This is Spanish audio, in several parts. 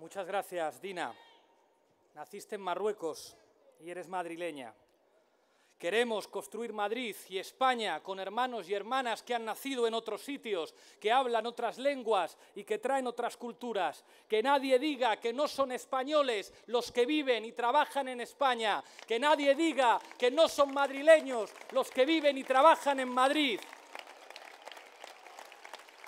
Muchas gracias, Dina. Naciste en Marruecos y eres madrileña. Queremos construir Madrid y España con hermanos y hermanas que han nacido en otros sitios, que hablan otras lenguas y que traen otras culturas. Que nadie diga que no son españoles los que viven y trabajan en España. Que nadie diga que no son madrileños los que viven y trabajan en Madrid.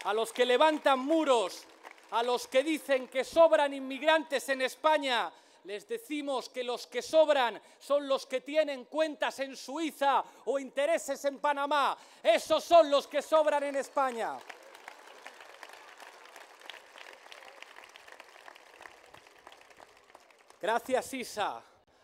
A los que levantan muros a los que dicen que sobran inmigrantes en España, les decimos que los que sobran son los que tienen cuentas en Suiza o intereses en Panamá. Esos son los que sobran en España. Gracias, Isa.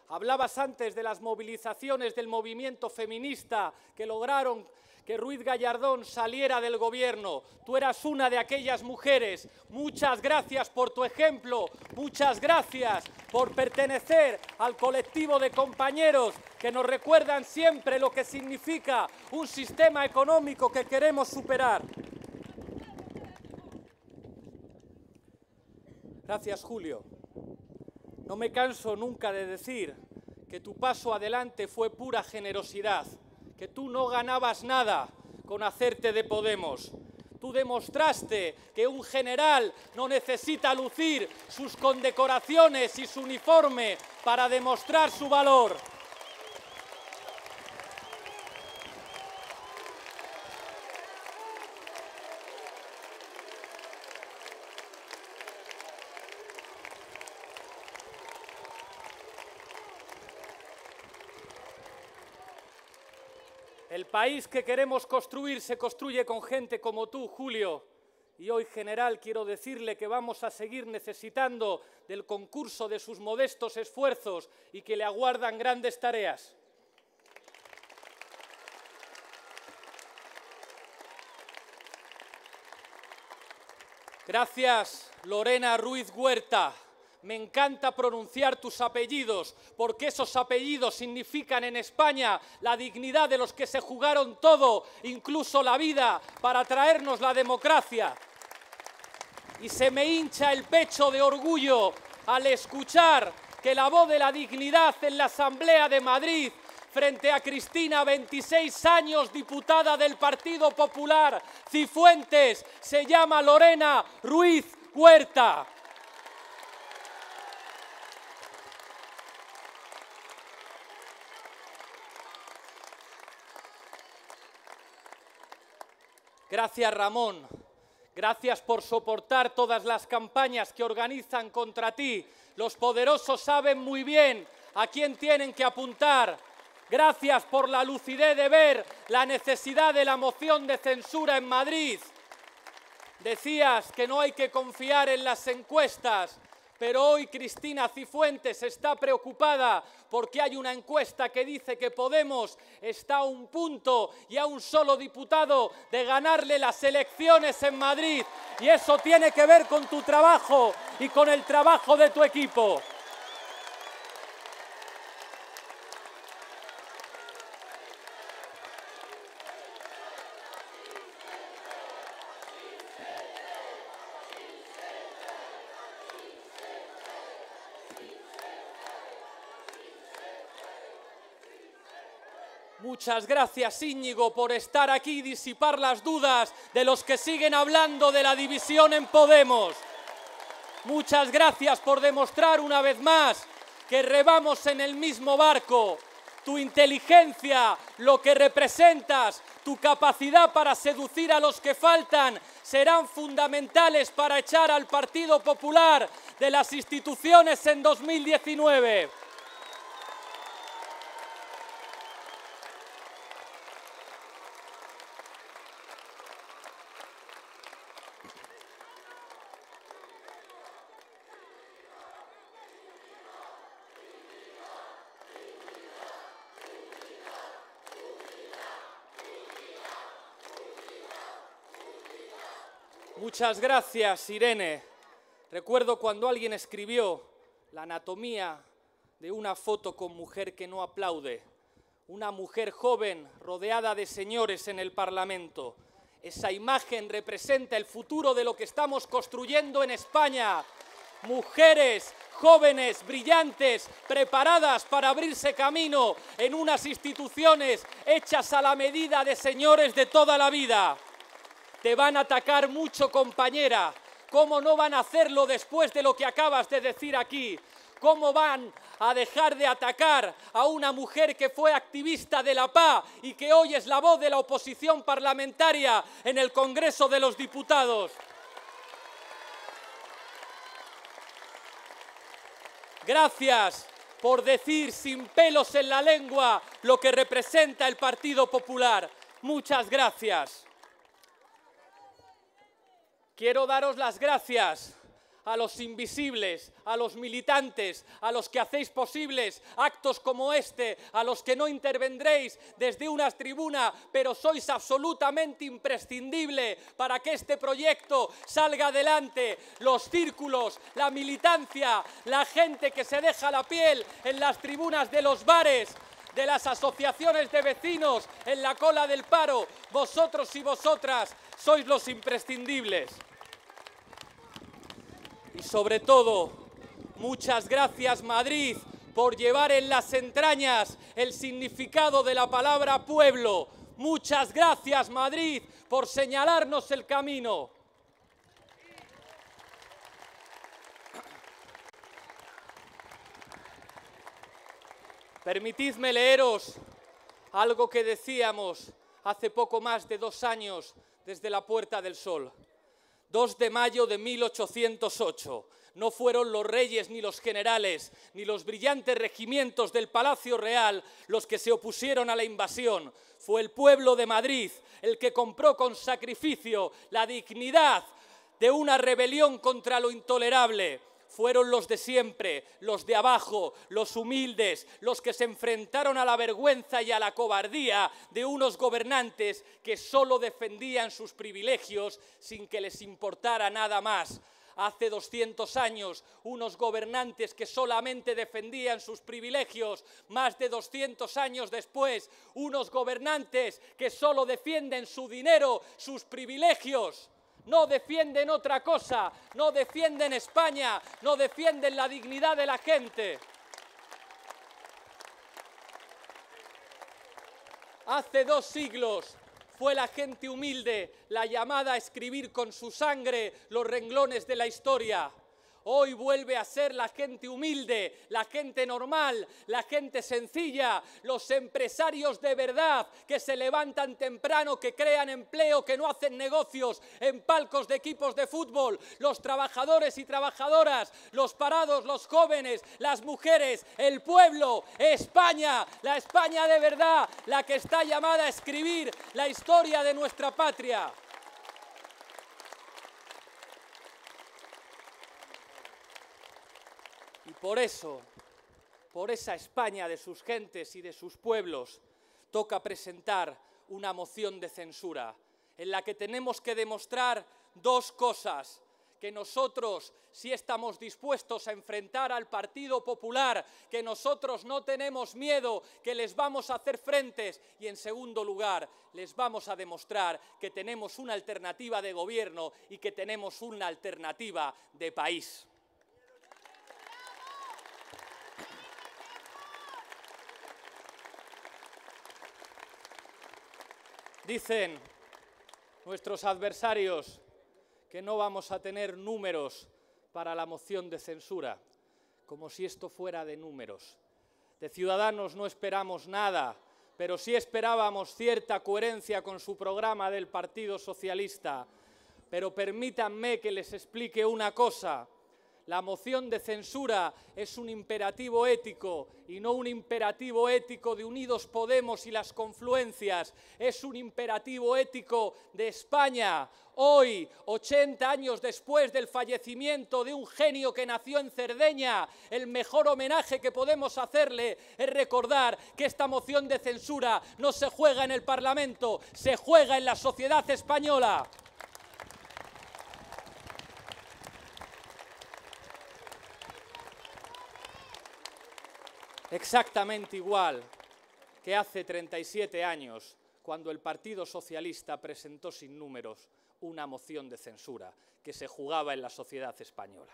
Hablabas antes de las movilizaciones del movimiento feminista que lograron que Ruiz Gallardón saliera del gobierno. Tú eras una de aquellas mujeres. Muchas gracias por tu ejemplo, muchas gracias por pertenecer al colectivo de compañeros que nos recuerdan siempre lo que significa un sistema económico que queremos superar. Gracias, Julio. No me canso nunca de decir que tu paso adelante fue pura generosidad que tú no ganabas nada con hacerte de Podemos. Tú demostraste que un general no necesita lucir sus condecoraciones y su uniforme para demostrar su valor. país que queremos construir se construye con gente como tú, Julio. Y hoy, general, quiero decirle que vamos a seguir necesitando del concurso de sus modestos esfuerzos y que le aguardan grandes tareas. Gracias, Lorena Ruiz Huerta me encanta pronunciar tus apellidos, porque esos apellidos significan en España la dignidad de los que se jugaron todo, incluso la vida, para traernos la democracia. Y se me hincha el pecho de orgullo al escuchar que la voz de la dignidad en la Asamblea de Madrid frente a Cristina, 26 años diputada del Partido Popular, Cifuentes, se llama Lorena Ruiz Huerta. Gracias Ramón, gracias por soportar todas las campañas que organizan contra ti. Los poderosos saben muy bien a quién tienen que apuntar. Gracias por la lucidez de ver la necesidad de la moción de censura en Madrid. Decías que no hay que confiar en las encuestas. Pero hoy Cristina Cifuentes está preocupada porque hay una encuesta que dice que Podemos está a un punto y a un solo diputado de ganarle las elecciones en Madrid. Y eso tiene que ver con tu trabajo y con el trabajo de tu equipo. Muchas gracias Íñigo por estar aquí y disipar las dudas de los que siguen hablando de la división en Podemos. Muchas gracias por demostrar una vez más que rebamos en el mismo barco. Tu inteligencia, lo que representas, tu capacidad para seducir a los que faltan serán fundamentales para echar al Partido Popular de las instituciones en 2019. Muchas gracias, Irene. Recuerdo cuando alguien escribió la anatomía de una foto con mujer que no aplaude. Una mujer joven rodeada de señores en el Parlamento. Esa imagen representa el futuro de lo que estamos construyendo en España. Mujeres jóvenes, brillantes, preparadas para abrirse camino en unas instituciones hechas a la medida de señores de toda la vida. Te van a atacar mucho, compañera. ¿Cómo no van a hacerlo después de lo que acabas de decir aquí? ¿Cómo van a dejar de atacar a una mujer que fue activista de la PA y que hoy es la voz de la oposición parlamentaria en el Congreso de los Diputados? Gracias por decir sin pelos en la lengua lo que representa el Partido Popular. Muchas gracias. Quiero daros las gracias a los invisibles, a los militantes, a los que hacéis posibles actos como este, a los que no intervendréis desde una tribuna, pero sois absolutamente imprescindible para que este proyecto salga adelante. Los círculos, la militancia, la gente que se deja la piel en las tribunas de los bares, de las asociaciones de vecinos en la cola del paro, vosotros y vosotras sois los imprescindibles. Y sobre todo, muchas gracias Madrid por llevar en las entrañas el significado de la palabra pueblo. Muchas gracias Madrid por señalarnos el camino. Permitidme leeros algo que decíamos hace poco más de dos años desde la Puerta del Sol. 2 de mayo de 1808. No fueron los reyes ni los generales ni los brillantes regimientos del Palacio Real los que se opusieron a la invasión. Fue el pueblo de Madrid el que compró con sacrificio la dignidad de una rebelión contra lo intolerable fueron los de siempre, los de abajo, los humildes, los que se enfrentaron a la vergüenza y a la cobardía de unos gobernantes que solo defendían sus privilegios sin que les importara nada más hace 200 años, unos gobernantes que solamente defendían sus privilegios, más de 200 años después, unos gobernantes que solo defienden su dinero, sus privilegios no defienden otra cosa, no defienden España, no defienden la dignidad de la gente. Hace dos siglos fue la gente humilde la llamada a escribir con su sangre los renglones de la historia. Hoy vuelve a ser la gente humilde, la gente normal, la gente sencilla, los empresarios de verdad que se levantan temprano, que crean empleo, que no hacen negocios en palcos de equipos de fútbol, los trabajadores y trabajadoras, los parados, los jóvenes, las mujeres, el pueblo, España, la España de verdad, la que está llamada a escribir la historia de nuestra patria. por eso, por esa España de sus gentes y de sus pueblos, toca presentar una moción de censura en la que tenemos que demostrar dos cosas que nosotros si estamos dispuestos a enfrentar al Partido Popular, que nosotros no tenemos miedo, que les vamos a hacer frentes y en segundo lugar les vamos a demostrar que tenemos una alternativa de gobierno y que tenemos una alternativa de país. Dicen nuestros adversarios que no vamos a tener números para la moción de censura, como si esto fuera de números. De Ciudadanos no esperamos nada, pero sí esperábamos cierta coherencia con su programa del Partido Socialista. Pero permítanme que les explique una cosa. La moción de censura es un imperativo ético y no un imperativo ético de Unidos Podemos y las confluencias. Es un imperativo ético de España. Hoy, 80 años después del fallecimiento de un genio que nació en Cerdeña, el mejor homenaje que podemos hacerle es recordar que esta moción de censura no se juega en el Parlamento, se juega en la sociedad española. exactamente igual que hace 37 años, cuando el Partido Socialista presentó sin números una moción de censura que se jugaba en la sociedad española.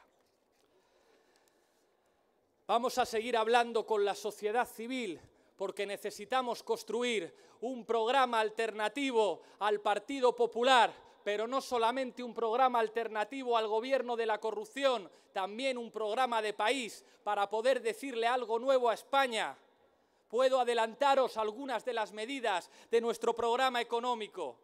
Vamos a seguir hablando con la sociedad civil porque necesitamos construir un programa alternativo al Partido Popular pero no solamente un programa alternativo al gobierno de la corrupción, también un programa de país para poder decirle algo nuevo a España. Puedo adelantaros algunas de las medidas de nuestro programa económico.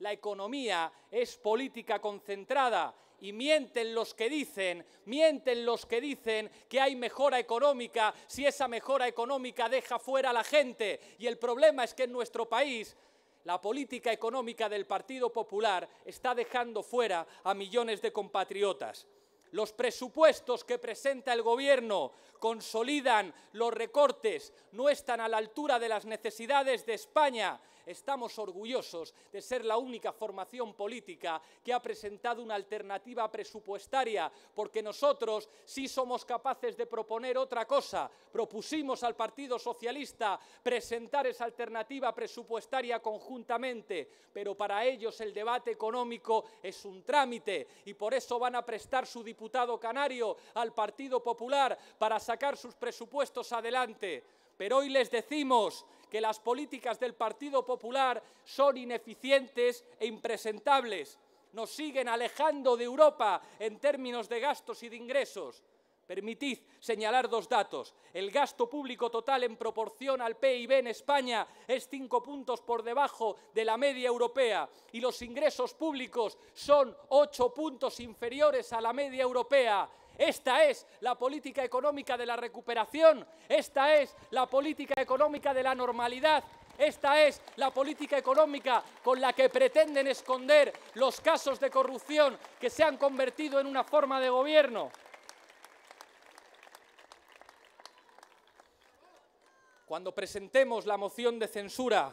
La economía es política concentrada y mienten los que dicen, mienten los que dicen que hay mejora económica si esa mejora económica deja fuera a la gente. Y el problema es que en nuestro país la política económica del Partido Popular está dejando fuera a millones de compatriotas. Los presupuestos que presenta el Gobierno consolidan los recortes, no están a la altura de las necesidades de España. Estamos orgullosos de ser la única formación política que ha presentado una alternativa presupuestaria, porque nosotros sí somos capaces de proponer otra cosa. Propusimos al Partido Socialista presentar esa alternativa presupuestaria conjuntamente, pero para ellos el debate económico es un trámite y por eso van a prestar su diputado canario al Partido Popular para saber sacar sus presupuestos adelante, pero hoy les decimos que las políticas del Partido Popular son ineficientes e impresentables. Nos siguen alejando de Europa en términos de gastos y de ingresos. Permitid señalar dos datos. El gasto público total en proporción al PIB en España es cinco puntos por debajo de la media europea y los ingresos públicos son ocho puntos inferiores a la media europea. Esta es la política económica de la recuperación, esta es la política económica de la normalidad, esta es la política económica con la que pretenden esconder los casos de corrupción que se han convertido en una forma de gobierno. Cuando presentemos la moción de censura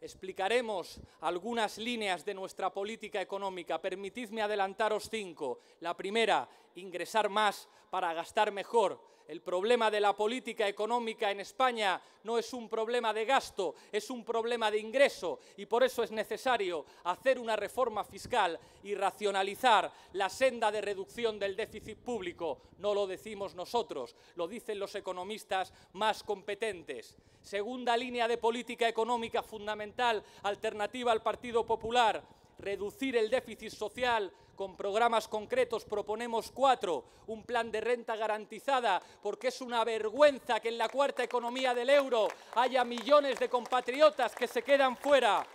explicaremos algunas líneas de nuestra política económica. Permitidme adelantaros cinco. La primera, ingresar más para gastar mejor el problema de la política económica en España no es un problema de gasto, es un problema de ingreso y por eso es necesario hacer una reforma fiscal y racionalizar la senda de reducción del déficit público. No lo decimos nosotros, lo dicen los economistas más competentes. Segunda línea de política económica fundamental, alternativa al Partido Popular, reducir el déficit social con programas concretos, proponemos cuatro, un plan de renta garantizada, porque es una vergüenza que en la cuarta economía del euro haya millones de compatriotas que se quedan fuera.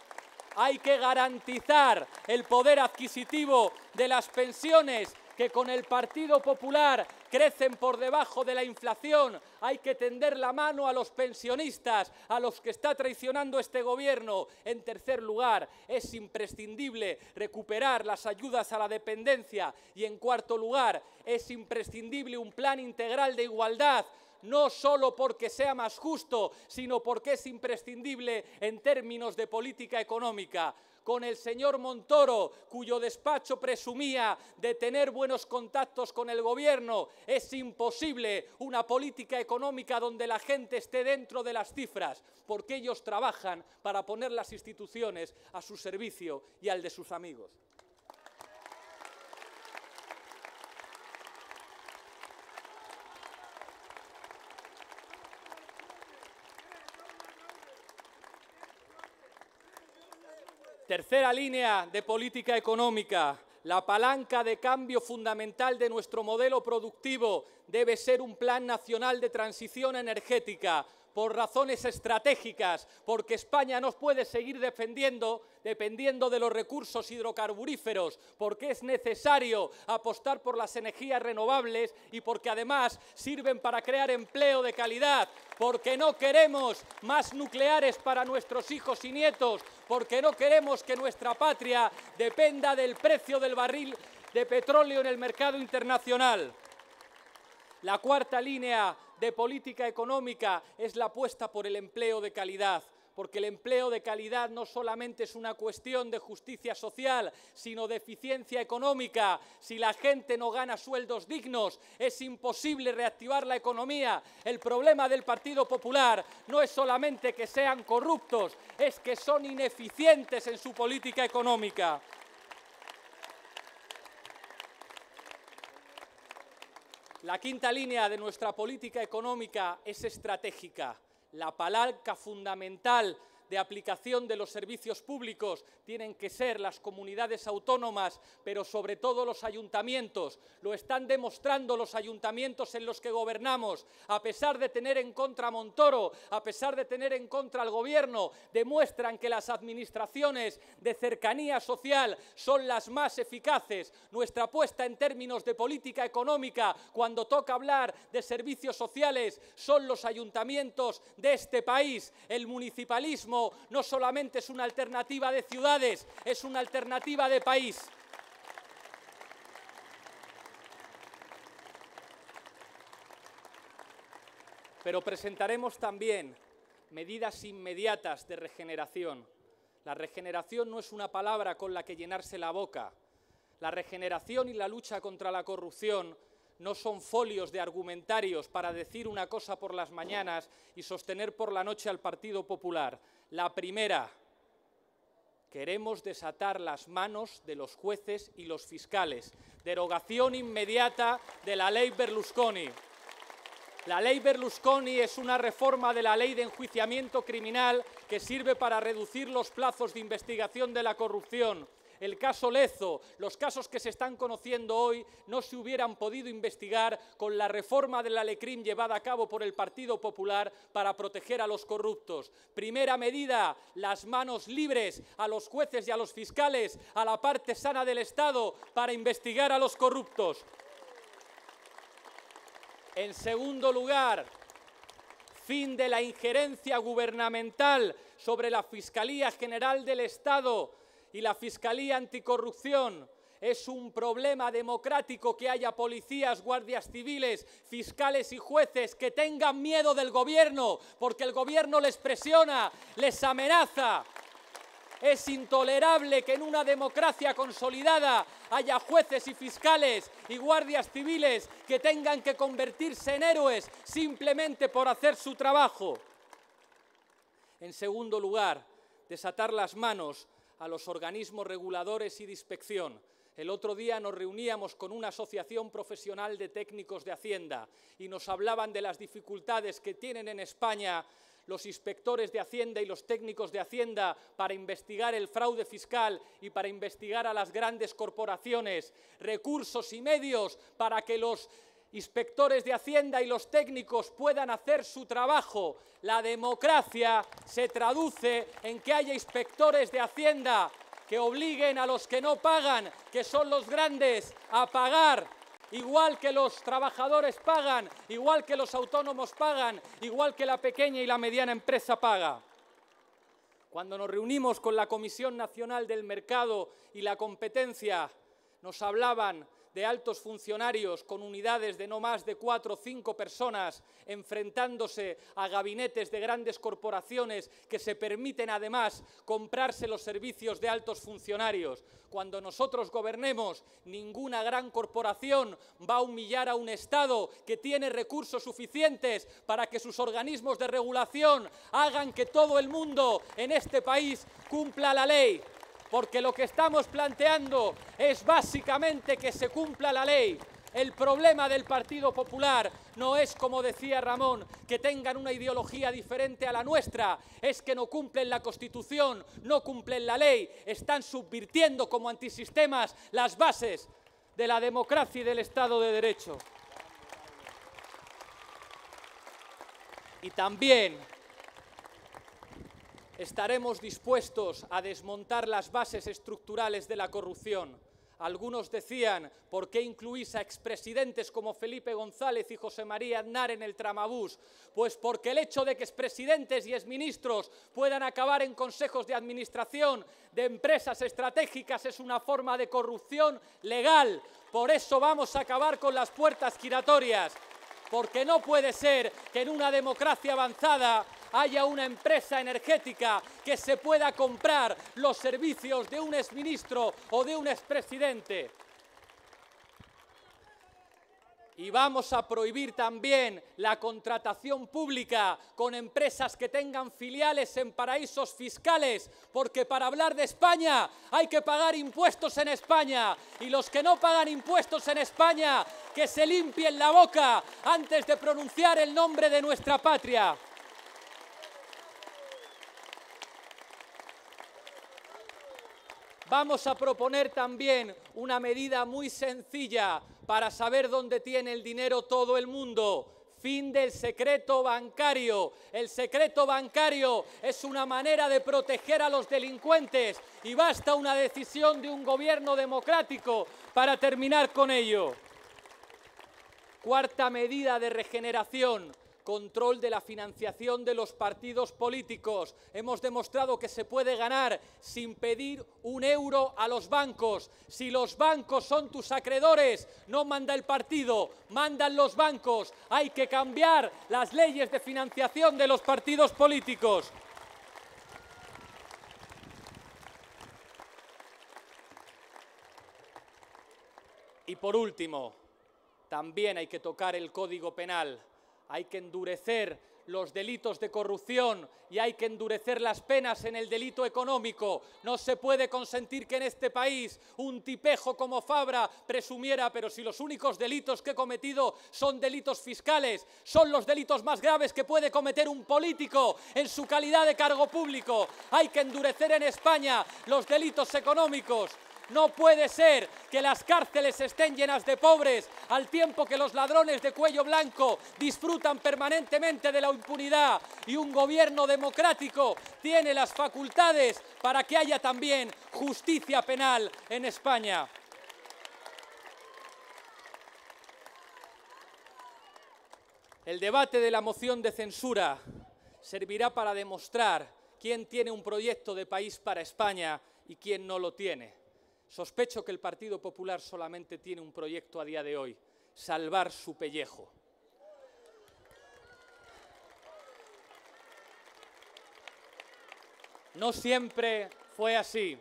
Hay que garantizar el poder adquisitivo de las pensiones que con el Partido Popular crecen por debajo de la inflación. Hay que tender la mano a los pensionistas, a los que está traicionando este Gobierno. En tercer lugar, es imprescindible recuperar las ayudas a la dependencia. Y en cuarto lugar, es imprescindible un plan integral de igualdad no solo porque sea más justo, sino porque es imprescindible en términos de política económica con el señor Montoro, cuyo despacho presumía de tener buenos contactos con el gobierno. Es imposible una política económica donde la gente esté dentro de las cifras, porque ellos trabajan para poner las instituciones a su servicio y al de sus amigos. Tercera línea de política económica. La palanca de cambio fundamental de nuestro modelo productivo debe ser un plan nacional de transición energética, por razones estratégicas, porque España nos puede seguir defendiendo dependiendo de los recursos hidrocarburíferos, porque es necesario apostar por las energías renovables y porque además sirven para crear empleo de calidad, porque no queremos más nucleares para nuestros hijos y nietos, porque no queremos que nuestra patria dependa del precio del barril de petróleo en el mercado internacional. La cuarta línea de política económica es la apuesta por el empleo de calidad porque el empleo de calidad no solamente es una cuestión de justicia social, sino de eficiencia económica. Si la gente no gana sueldos dignos, es imposible reactivar la economía. El problema del Partido Popular no es solamente que sean corruptos, es que son ineficientes en su política económica. La quinta línea de nuestra política económica es estratégica. La palanca fundamental de aplicación de los servicios públicos tienen que ser las comunidades autónomas, pero sobre todo los ayuntamientos. Lo están demostrando los ayuntamientos en los que gobernamos. A pesar de tener en contra Montoro, a pesar de tener en contra al Gobierno, demuestran que las administraciones de cercanía social son las más eficaces. Nuestra apuesta en términos de política económica, cuando toca hablar de servicios sociales, son los ayuntamientos de este país. El municipalismo no solamente es una alternativa de ciudades, es una alternativa de país. Pero presentaremos también medidas inmediatas de regeneración. La regeneración no es una palabra con la que llenarse la boca. La regeneración y la lucha contra la corrupción no son folios de argumentarios para decir una cosa por las mañanas y sostener por la noche al Partido Popular. La primera, queremos desatar las manos de los jueces y los fiscales. Derogación inmediata de la ley Berlusconi. La ley Berlusconi es una reforma de la ley de enjuiciamiento criminal que sirve para reducir los plazos de investigación de la corrupción, el caso Lezo, los casos que se están conociendo hoy, no se hubieran podido investigar con la reforma de la LECRIM llevada a cabo por el Partido Popular para proteger a los corruptos. Primera medida, las manos libres a los jueces y a los fiscales, a la parte sana del Estado para investigar a los corruptos. En segundo lugar, fin de la injerencia gubernamental sobre la Fiscalía General del Estado y la Fiscalía Anticorrupción. Es un problema democrático que haya policías, guardias civiles, fiscales y jueces que tengan miedo del gobierno, porque el gobierno les presiona, les amenaza. Es intolerable que en una democracia consolidada haya jueces y fiscales y guardias civiles que tengan que convertirse en héroes simplemente por hacer su trabajo. En segundo lugar, desatar las manos a los organismos reguladores y de inspección. El otro día nos reuníamos con una asociación profesional de técnicos de Hacienda y nos hablaban de las dificultades que tienen en España los inspectores de Hacienda y los técnicos de Hacienda para investigar el fraude fiscal y para investigar a las grandes corporaciones, recursos y medios para que los inspectores de Hacienda y los técnicos puedan hacer su trabajo. La democracia se traduce en que haya inspectores de Hacienda que obliguen a los que no pagan, que son los grandes, a pagar igual que los trabajadores pagan, igual que los autónomos pagan, igual que la pequeña y la mediana empresa paga. Cuando nos reunimos con la Comisión Nacional del Mercado y la Competencia, nos hablaban de altos funcionarios con unidades de no más de cuatro o cinco personas enfrentándose a gabinetes de grandes corporaciones que se permiten además comprarse los servicios de altos funcionarios. Cuando nosotros gobernemos, ninguna gran corporación va a humillar a un Estado que tiene recursos suficientes para que sus organismos de regulación hagan que todo el mundo en este país cumpla la ley porque lo que estamos planteando es básicamente que se cumpla la ley. El problema del Partido Popular no es, como decía Ramón, que tengan una ideología diferente a la nuestra, es que no cumplen la Constitución, no cumplen la ley, están subvirtiendo como antisistemas las bases de la democracia y del Estado de Derecho. Y también Estaremos dispuestos a desmontar las bases estructurales de la corrupción. Algunos decían, ¿por qué incluís a expresidentes como Felipe González y José María Aznar en el tramabús? Pues porque el hecho de que expresidentes y exministros puedan acabar en consejos de administración de empresas estratégicas es una forma de corrupción legal. Por eso vamos a acabar con las puertas giratorias. Porque no puede ser que en una democracia avanzada haya una empresa energética que se pueda comprar los servicios de un exministro o de un expresidente. Y vamos a prohibir también la contratación pública con empresas que tengan filiales en paraísos fiscales, porque para hablar de España hay que pagar impuestos en España. Y los que no pagan impuestos en España, que se limpien la boca antes de pronunciar el nombre de nuestra patria. Vamos a proponer también una medida muy sencilla para saber dónde tiene el dinero todo el mundo. Fin del secreto bancario. El secreto bancario es una manera de proteger a los delincuentes y basta una decisión de un gobierno democrático para terminar con ello. Cuarta medida de regeneración control de la financiación de los partidos políticos. Hemos demostrado que se puede ganar sin pedir un euro a los bancos. Si los bancos son tus acreedores, no manda el partido, mandan los bancos. Hay que cambiar las leyes de financiación de los partidos políticos. Y por último, también hay que tocar el Código Penal hay que endurecer los delitos de corrupción y hay que endurecer las penas en el delito económico. No se puede consentir que en este país un tipejo como Fabra presumiera, pero si los únicos delitos que he cometido son delitos fiscales, son los delitos más graves que puede cometer un político en su calidad de cargo público. Hay que endurecer en España los delitos económicos. No puede ser que las cárceles estén llenas de pobres al tiempo que los ladrones de cuello blanco disfrutan permanentemente de la impunidad y un gobierno democrático tiene las facultades para que haya también justicia penal en España. El debate de la moción de censura servirá para demostrar quién tiene un proyecto de país para España y quién no lo tiene. Sospecho que el Partido Popular solamente tiene un proyecto a día de hoy, salvar su pellejo. No siempre fue así.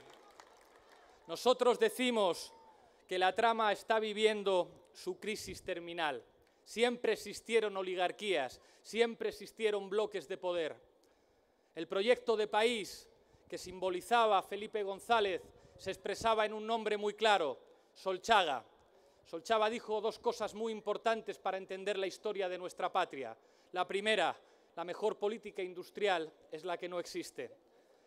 Nosotros decimos que la trama está viviendo su crisis terminal. Siempre existieron oligarquías, siempre existieron bloques de poder. El proyecto de país que simbolizaba Felipe González se expresaba en un nombre muy claro, Solchaga. Solchaga dijo dos cosas muy importantes para entender la historia de nuestra patria. La primera, la mejor política industrial es la que no existe.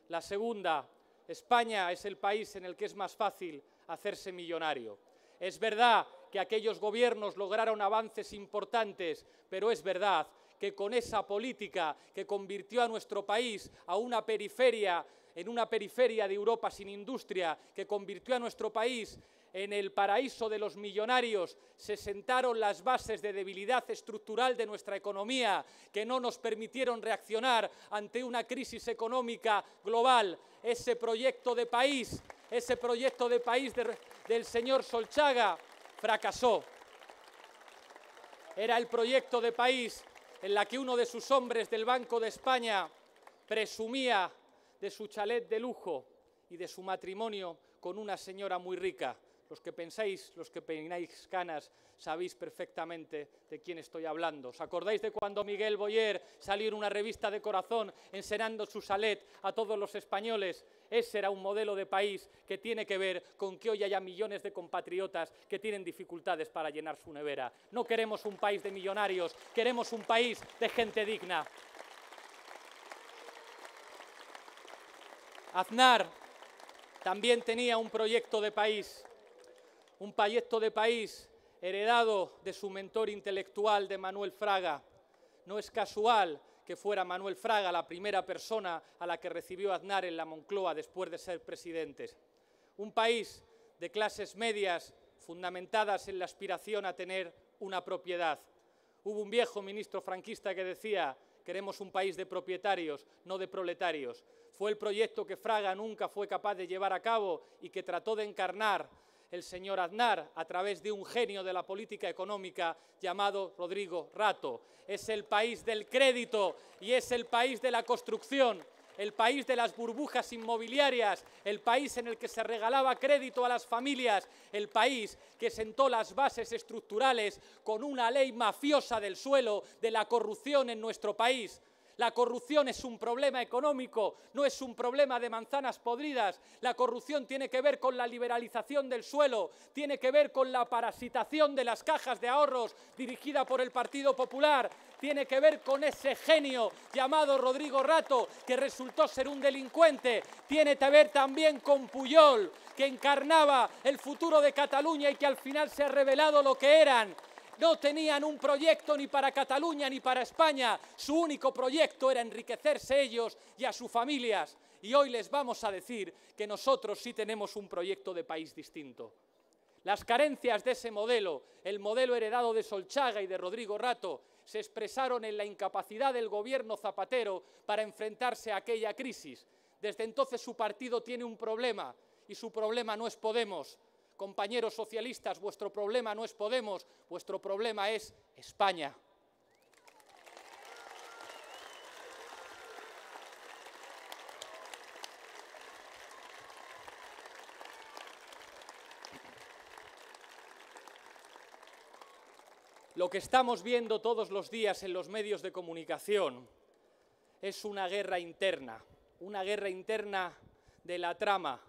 La segunda, España es el país en el que es más fácil hacerse millonario. Es verdad que aquellos gobiernos lograron avances importantes, pero es verdad que con esa política que convirtió a nuestro país a una periferia en una periferia de Europa sin industria que convirtió a nuestro país en el paraíso de los millonarios, se sentaron las bases de debilidad estructural de nuestra economía, que no nos permitieron reaccionar ante una crisis económica global. Ese proyecto de país, ese proyecto de país del señor Solchaga fracasó. Era el proyecto de país en la que uno de sus hombres del Banco de España presumía de su chalet de lujo y de su matrimonio con una señora muy rica. Los que pensáis, los que peináis canas, sabéis perfectamente de quién estoy hablando. ¿Os acordáis de cuando Miguel Boyer salió en una revista de corazón enseñando su chalet a todos los españoles? Ese era un modelo de país que tiene que ver con que hoy haya millones de compatriotas que tienen dificultades para llenar su nevera. No queremos un país de millonarios, queremos un país de gente digna. Aznar también tenía un proyecto de país, un proyecto de país heredado de su mentor intelectual de Manuel Fraga. No es casual que fuera Manuel Fraga la primera persona a la que recibió Aznar en la Moncloa después de ser presidente. Un país de clases medias fundamentadas en la aspiración a tener una propiedad. Hubo un viejo ministro franquista que decía, queremos un país de propietarios, no de proletarios. Fue el proyecto que Fraga nunca fue capaz de llevar a cabo y que trató de encarnar el señor Aznar a través de un genio de la política económica llamado Rodrigo Rato. Es el país del crédito y es el país de la construcción el país de las burbujas inmobiliarias, el país en el que se regalaba crédito a las familias, el país que sentó las bases estructurales con una ley mafiosa del suelo de la corrupción en nuestro país. La corrupción es un problema económico, no es un problema de manzanas podridas. La corrupción tiene que ver con la liberalización del suelo, tiene que ver con la parasitación de las cajas de ahorros dirigida por el Partido Popular, tiene que ver con ese genio llamado Rodrigo Rato, que resultó ser un delincuente, tiene que ver también con Puyol, que encarnaba el futuro de Cataluña y que al final se ha revelado lo que eran. No tenían un proyecto ni para Cataluña ni para España. Su único proyecto era enriquecerse ellos y a sus familias. Y hoy les vamos a decir que nosotros sí tenemos un proyecto de país distinto. Las carencias de ese modelo, el modelo heredado de Solchaga y de Rodrigo Rato, se expresaron en la incapacidad del gobierno Zapatero para enfrentarse a aquella crisis. Desde entonces su partido tiene un problema y su problema no es Podemos, compañeros socialistas, vuestro problema no es Podemos, vuestro problema es España. Lo que estamos viendo todos los días en los medios de comunicación es una guerra interna, una guerra interna de la trama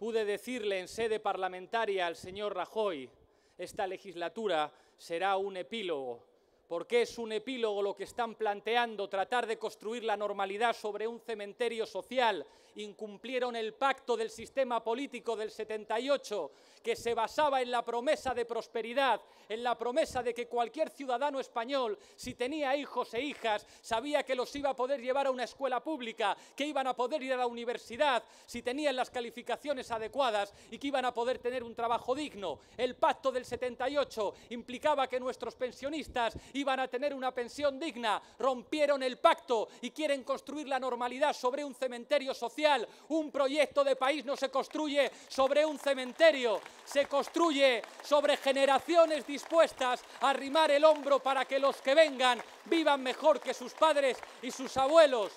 pude decirle en sede parlamentaria al señor Rajoy, esta legislatura será un epílogo porque es un epílogo lo que están planteando, tratar de construir la normalidad sobre un cementerio social. Incumplieron el pacto del sistema político del 78, que se basaba en la promesa de prosperidad, en la promesa de que cualquier ciudadano español, si tenía hijos e hijas, sabía que los iba a poder llevar a una escuela pública, que iban a poder ir a la universidad, si tenían las calificaciones adecuadas y que iban a poder tener un trabajo digno. El pacto del 78 implicaba que nuestros pensionistas iban a tener una pensión digna, rompieron el pacto y quieren construir la normalidad sobre un cementerio social. Un proyecto de país no se construye sobre un cementerio, se construye sobre generaciones dispuestas a arrimar el hombro para que los que vengan vivan mejor que sus padres y sus abuelos.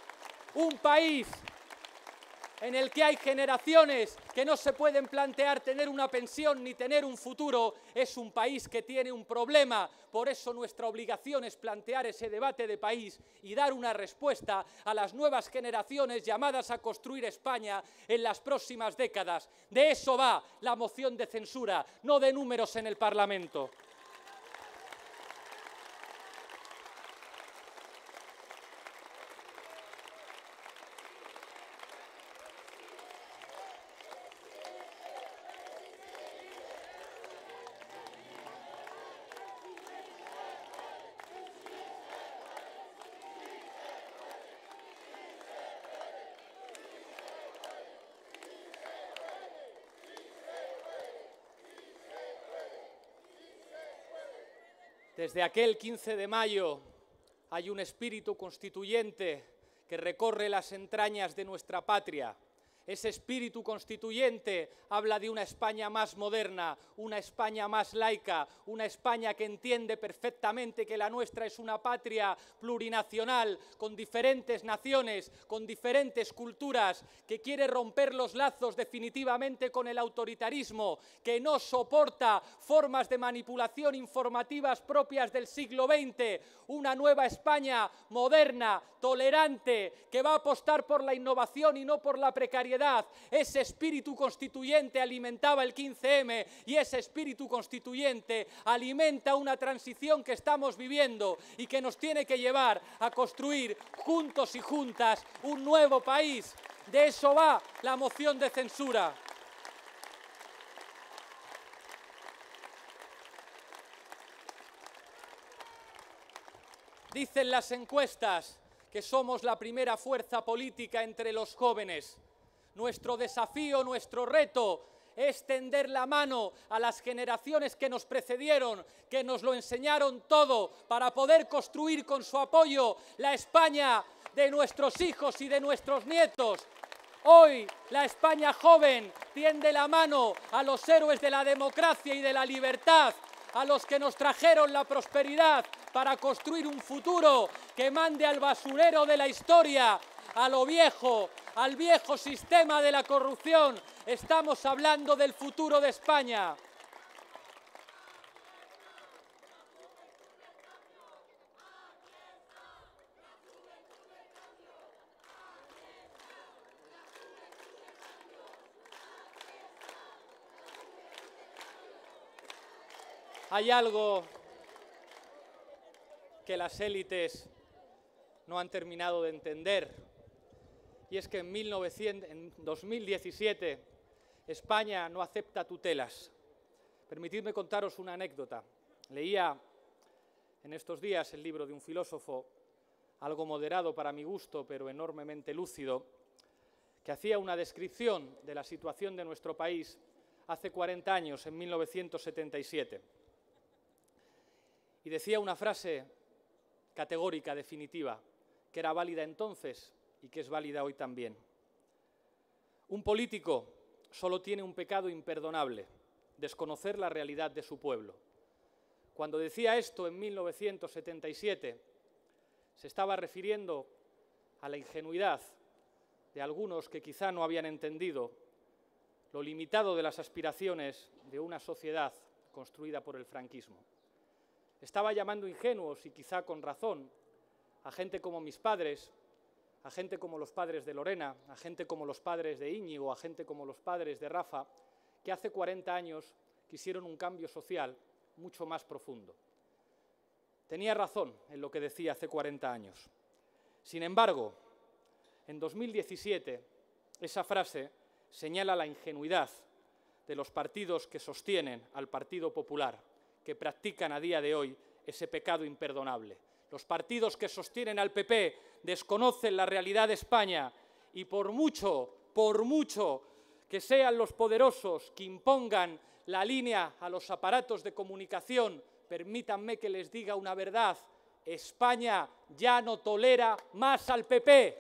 Un país en el que hay generaciones que no se pueden plantear tener una pensión ni tener un futuro, es un país que tiene un problema. Por eso nuestra obligación es plantear ese debate de país y dar una respuesta a las nuevas generaciones llamadas a construir España en las próximas décadas. De eso va la moción de censura, no de números en el Parlamento. Desde aquel 15 de mayo hay un espíritu constituyente que recorre las entrañas de nuestra patria ese espíritu constituyente habla de una España más moderna, una España más laica, una España que entiende perfectamente que la nuestra es una patria plurinacional, con diferentes naciones, con diferentes culturas, que quiere romper los lazos definitivamente con el autoritarismo, que no soporta formas de manipulación informativas propias del siglo XX, una nueva España moderna, tolerante, que va a apostar por la innovación y no por la precariedad ese espíritu constituyente alimentaba el 15M y ese espíritu constituyente alimenta una transición que estamos viviendo y que nos tiene que llevar a construir juntos y juntas un nuevo país. De eso va la moción de censura. Dicen las encuestas que somos la primera fuerza política entre los jóvenes. Nuestro desafío, nuestro reto es tender la mano a las generaciones que nos precedieron, que nos lo enseñaron todo, para poder construir con su apoyo la España de nuestros hijos y de nuestros nietos. Hoy la España joven tiende la mano a los héroes de la democracia y de la libertad, a los que nos trajeron la prosperidad para construir un futuro que mande al basurero de la historia, a lo viejo, al viejo sistema de la corrupción. Estamos hablando del futuro de España. Hay algo que las élites no han terminado de entender y es que en, 2017 España no acepta tutelas. Permitidme contaros una anécdota. Leía en estos días el libro de un filósofo, algo moderado para mi gusto, pero enormemente lúcido, que hacía una descripción de la situación de nuestro país hace 40 años, en 1977. Y decía una frase categórica, definitiva, que era válida entonces y que es válida hoy también. Un político solo tiene un pecado imperdonable, desconocer la realidad de su pueblo. Cuando decía esto en 1977, se estaba refiriendo a la ingenuidad de algunos que quizá no habían entendido lo limitado de las aspiraciones de una sociedad construida por el franquismo. Estaba llamando ingenuos, y quizá con razón, a gente como mis padres, a gente como los padres de Lorena, a gente como los padres de Íñigo, a gente como los padres de Rafa, que hace 40 años quisieron un cambio social mucho más profundo. Tenía razón en lo que decía hace 40 años. Sin embargo, en 2017 esa frase señala la ingenuidad de los partidos que sostienen al Partido Popular, que practican a día de hoy ese pecado imperdonable, los partidos que sostienen al PP desconocen la realidad de España y por mucho, por mucho que sean los poderosos que impongan la línea a los aparatos de comunicación, permítanme que les diga una verdad, España ya no tolera más al PP.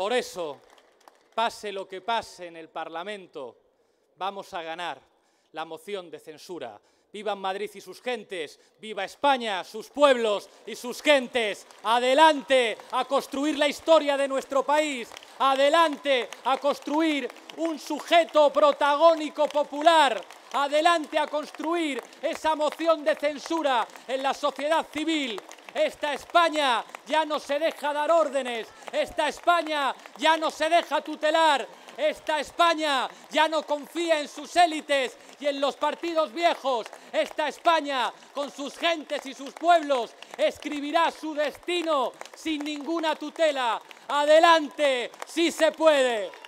Por eso, pase lo que pase en el Parlamento, vamos a ganar la moción de censura. Viva Madrid y sus gentes, viva España, sus pueblos y sus gentes. Adelante a construir la historia de nuestro país. Adelante a construir un sujeto protagónico popular. Adelante a construir esa moción de censura en la sociedad civil. Esta España ya no se deja dar órdenes, esta España ya no se deja tutelar. Esta España ya no confía en sus élites y en los partidos viejos. Esta España, con sus gentes y sus pueblos, escribirá su destino sin ninguna tutela. Adelante, si se puede.